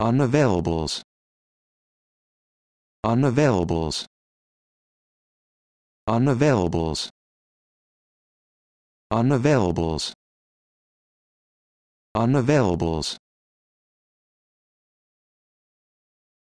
unavailables unavailables unavailables unavailables unavailables